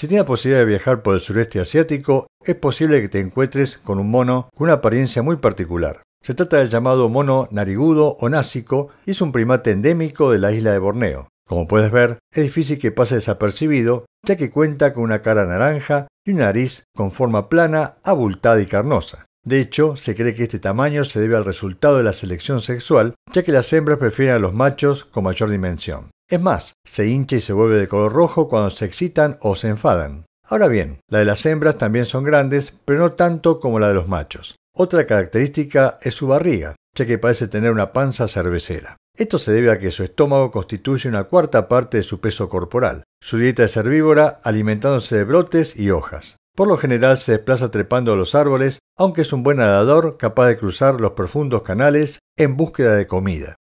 Si tienes la posibilidad de viajar por el sureste asiático, es posible que te encuentres con un mono con una apariencia muy particular. Se trata del llamado mono narigudo o násico y es un primate endémico de la isla de Borneo. Como puedes ver, es difícil que pase desapercibido, ya que cuenta con una cara naranja y una nariz con forma plana, abultada y carnosa. De hecho, se cree que este tamaño se debe al resultado de la selección sexual, ya que las hembras prefieren a los machos con mayor dimensión. Es más, se hincha y se vuelve de color rojo cuando se excitan o se enfadan. Ahora bien, la de las hembras también son grandes, pero no tanto como la de los machos. Otra característica es su barriga, ya que parece tener una panza cervecera. Esto se debe a que su estómago constituye una cuarta parte de su peso corporal. Su dieta es herbívora, alimentándose de brotes y hojas. Por lo general se desplaza trepando a los árboles, aunque es un buen nadador capaz de cruzar los profundos canales en búsqueda de comida.